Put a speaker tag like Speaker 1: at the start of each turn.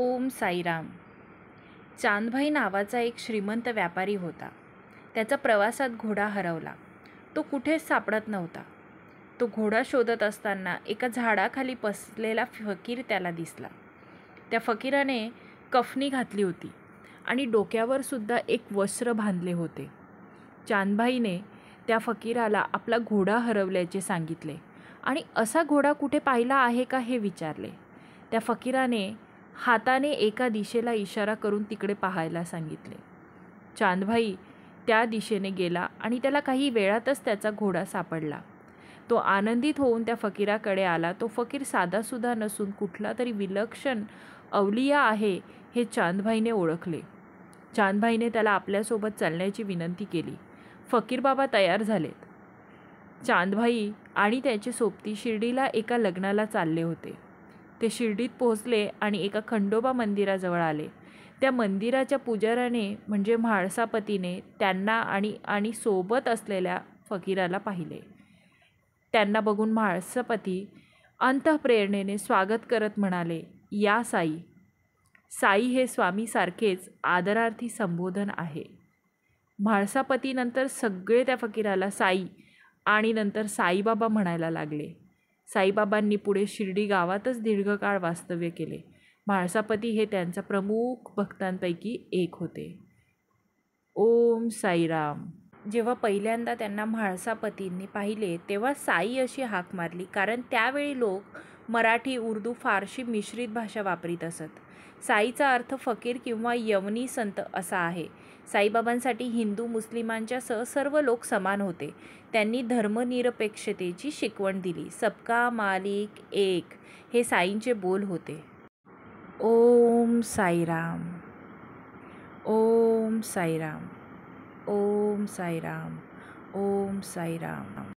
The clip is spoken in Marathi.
Speaker 1: ओम साईराम चांदभाई नावाचा एक श्रीमंत व्यापारी होता त्याचा प्रवासात घोडा हरवला तो कुठेच सापडत नव्हता तो घोडा शोधत असताना एका झाडाखाली बसलेला फकीर त्याला दिसला त्या फकीराने कफनी घातली होती आणि डोक्यावर सुद्धा एक वस्त्र बांधले होते चांदभाईने त्या फकीराला आपला घोडा हरवल्याचे सांगितले आणि असा घोडा कुठे पाहिला आहे का हे विचारले त्या फकीराने हाताने एका दिशेला इशारा करून तिकडे पाहायला सांगितले चांदभाई त्या दिशेने गेला आणि त्याला काही वेळातच त्याचा घोडा सापडला तो आनंदित होऊन त्या फकीराकडे आला तो फकीर साधासुद्धा नसून कुठला तरी विलक्षण अवलिया आहे हे चांदभाईने ओळखले चांदभाईने त्याला आपल्यासोबत चालण्याची विनंती केली फकीर बाबा तयार झालेत चांदभाई आणि त्याचे सोबती शिर्डीला एका लग्नाला चालले होते ते शिर्डीत पोहोचले आणि एका खंडोबा मंदिराजवळ आले त्या मंदिराच्या पुजाऱ्याने म्हणजे म्हाळसापतीने त्यांना आणि आणि सोबत असलेल्या फकीराला पाहिले त्यांना बघून म्हाळसापती अंतःप्रेरणेने स्वागत करत म्हणाले या साई साई हे स्वामीसारखेच आदरार्थी संबोधन आहे म्हाळसापतीनंतर सगळे त्या फकीराला साई आणि नंतर साईबाबा म्हणायला लागले साईबाबांनी पुढे शिर्डी गावातच दीर्घकाळ वास्तव्य केले म्हाळसापती हे त्यांचा प्रमुख भक्तांपैकी एक होते ओम साईराम जेव्हा पहिल्यांदा त्यांना म्हाळसापतींनी पाहिले तेव्हा साई अशी हाक मारली कारण त्यावेळी लोक मराठी उर्दू फारशी मिश्रित भाषा वापरीत असत साईचा अर्थ फकीर किंवा यवनी संत असा आहे साईबाबांसाठी हिंदू मुस्लिमांच्या सह सर्व लोक समान होते त्यांनी धर्मनिरपेक्षतेची शिकवण दिली सबका मालिक एक हे साईंचे बोल होते ओम साईराम ओम साईराम ओम साईराम ओम साईराम